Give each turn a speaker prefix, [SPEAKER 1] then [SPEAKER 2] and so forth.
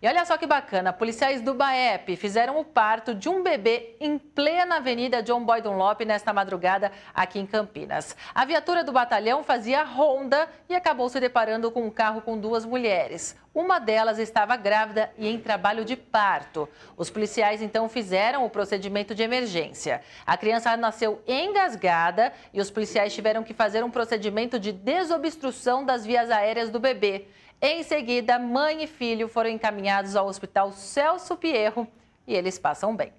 [SPEAKER 1] E olha só que bacana, policiais do BAEP fizeram o parto de um bebê em plena Avenida John Boy Dunlop nesta madrugada aqui em Campinas. A viatura do batalhão fazia ronda e acabou se deparando com um carro com duas mulheres. Uma delas estava grávida e em trabalho de parto. Os policiais então fizeram o procedimento de emergência. A criança nasceu engasgada e os policiais tiveram que fazer um procedimento de desobstrução das vias aéreas do bebê. Em seguida, mãe e filho foram encaminhados ao Hospital Celso Pierro e eles passam bem.